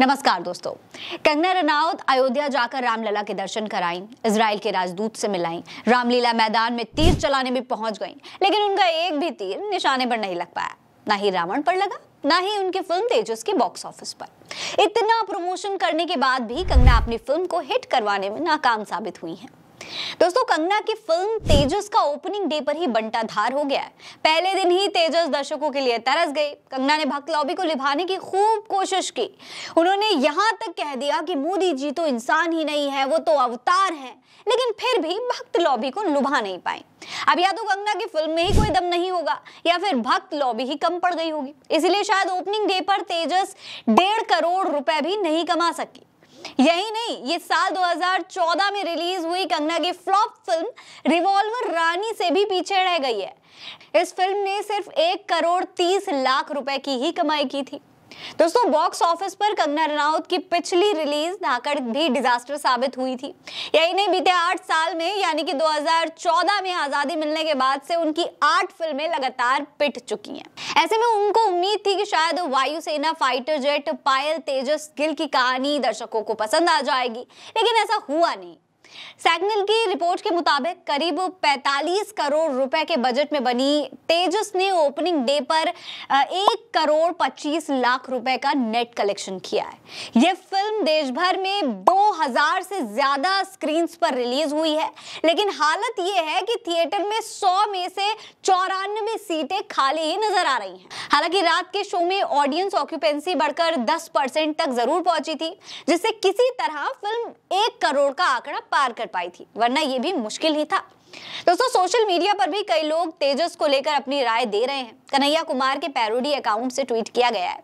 नमस्कार दोस्तों कंगना रनावत अयोध्या जाकर रामलला के दर्शन कराई इसराइल के राजदूत से मिलाई रामलीला मैदान में तीर चलाने में पहुंच गई लेकिन उनका एक भी तीर निशाने पर नहीं लग पाया ना ही रावण पर लगा ना ही उनकी फिल्म तेजस के बॉक्स ऑफिस पर इतना प्रमोशन करने के बाद भी कंगना अपनी फिल्म को हिट करवाने में नाकाम साबित हुई है दोस्तों कंगना की फिल्म तेजस का ओपनिंग डे पर ही बंटा धार हो गया पहले दिन ही तेजस दर्शकों के लिए तरस गई कंगना ने भक्त लॉबी को लिभाने की खूब कोशिश की उन्होंने यहां तक कह दिया कि मोदी जी तो इंसान ही नहीं है वो तो अवतार है लेकिन फिर भी भक्त लॉबी को लुभा नहीं पाए अब या तो कंगना की फिल्म में ही कोई दम नहीं होगा या फिर भक्त लॉबी ही कम पड़ गई होगी इसलिए शायद ओपनिंग डे पर तेजस डेढ़ करोड़ रुपए भी नहीं कमा सकी यही नहीं ये साल 2014 में रिलीज हुई कंगना की फ्लॉप फिल्म रिवॉल्वर रानी से भी पीछे रह गई है इस फिल्म ने सिर्फ एक करोड़ तीस लाख रुपए की ही कमाई की थी दोस्तों बॉक्स ऑफिस पर कंगना रनौत की पिछली रिलीज धाकड़ भी डिजास्टर साबित हुई थी यही नहीं बीते आठ साल में यानी कि 2014 में आजादी मिलने के बाद से उनकी आठ फिल्में लगातार पिट चुकी हैं ऐसे में उनको उम्मीद थी कि शायद वायुसेना fighter jet pilot Tejas Gill की कहानी दर्शकों को पसंद आ जाएगी लेकिन ऐसा हुआ नहीं सैगनल की रिपोर्ट के मुताबिक करीब 45 करोड़ रुपए के बजट में बनी तेजस ने ओपनिंग डे पर एक करोड़ 25 लाख रुपए का नेट कलेक्शन किया है यह फिल्म देश भर में 2000 से ज्यादा स्क्रीन पर रिलीज हुई है लेकिन हालत यह है कि थिएटर में 100 में से चौरानवे सीटें खाली ही नजर आ रही हैं हालांकि रात के शो में ऑडियंस ऑक्यूपेंसी बढ़कर दस तक जरूर पहुंची थी जिससे किसी तरह फिल्म एक करोड़ का आंकड़ा पार कर पाई थी वरना ये भी मुश्किल ही था दोस्तों सोशल मीडिया पर भी कई लोग तेजस को लेकर अपनी राय दे रहे हैं कन्हैया कुमार के पैरोडी अकाउंट से ट्वीट किया गया है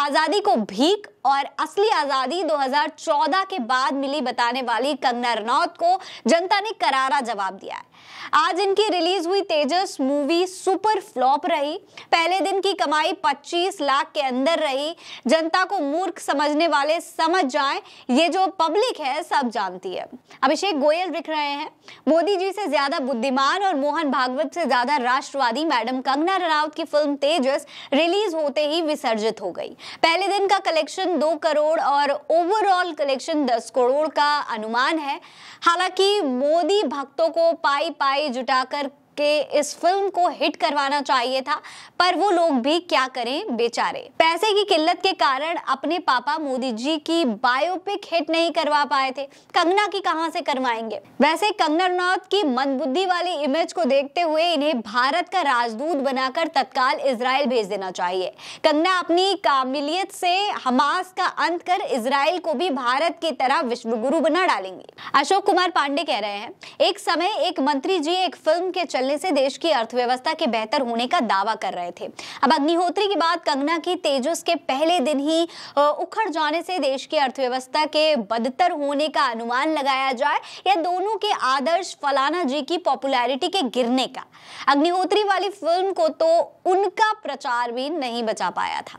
आजादी को भीख और असली आजादी 2014 के बाद मिली बताने वाली कंगना रनौत को जनता ने करारा जवाब दिया है आज इनकी रिलीज हुई तेजस मूवी सुपर फ्लॉप रही पहले दिन की कमाई 25 लाख के अंदर रही जनता को मूर्ख समझने वाले समझ जाए ये जो पब्लिक है सब जानती है अभिषेक गोयल लिख रहे हैं मोदी जी से ज्यादा बुद्धिमान और मोहन भागवत से ज्यादा राष्ट्रवादी मैडम कंगना रनावत की फिल्म तेजस रिलीज होते ही विसर्जित हो गई पहले दिन का कलेक्शन दो करोड़ और ओवरऑल कलेक्शन दस करोड़ का अनुमान है हालांकि मोदी भक्तों को पाई पाई जुटाकर कि इस फिल्म को हिट करवाना चाहिए था पर वो लोग भी क्या करें बेचारे पैसे की किल्लत के कारण अपने पापा मोदी जी की बायोपिक हिट नहीं करवा पाए थे कंगना की कहां से करवाएंगे वैसे कंगना रनौत की मनबुद्धि वाली इमेज को देखते हुए इन्हें भारत का राजदूत बनाकर तत्काल इसराइल भेज देना चाहिए कंगना अपनी काबिलियत से हमास का अंत कर इसराइल को भी भारत की तरह विश्वगुरु बना डालेंगी अशोक कुमार पांडे कह रहे हैं एक समय एक मंत्री जी एक फिल्म के चलने से देश की अर्थव्यवस्था के बेहतर होने का दावा कर रहे थे अब अग्निहोत्री की बात कंगना की तेजस के पहले दिन ही उखड़ जाने से देश की अर्थव्यवस्था के बदतर होने का अनुमान लगाया जाए या दोनों के आदर्श फलाना जी की पॉपुलैरिटी के गिरने का अग्निहोत्री वाली फिल्म को तो उनका प्रचार भी नहीं बचा पाया था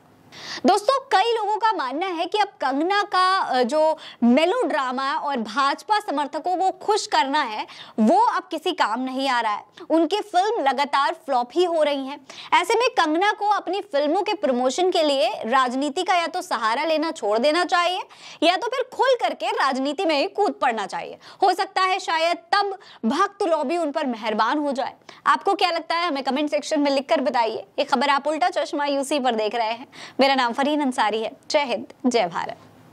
दोस्तों कई लोगों का मानना है कि अब कंगना का जो मेलो ड्रामा और भाजपा समर्थकों को खुश करना है वो अब किसी काम नहीं आ रहा है उनकी फिल्म लगातार फ्लॉप ही हो रही है ऐसे में कंगना को अपनी फिल्मों के प्रमोशन के लिए राजनीति का या तो सहारा लेना छोड़ देना चाहिए या तो फिर खुल करके राजनीति में ही कूद पड़ना चाहिए हो सकता है शायद तब भक्त लॉबी उन पर मेहरबान हो जाए आपको क्या लगता है हमें कमेंट सेक्शन में लिखकर बताइए ये खबर आप उल्टा चश्मा यूसी पर देख रहे हैं मेरा नाम फरीन अंसारी है जय हिंद जय भारत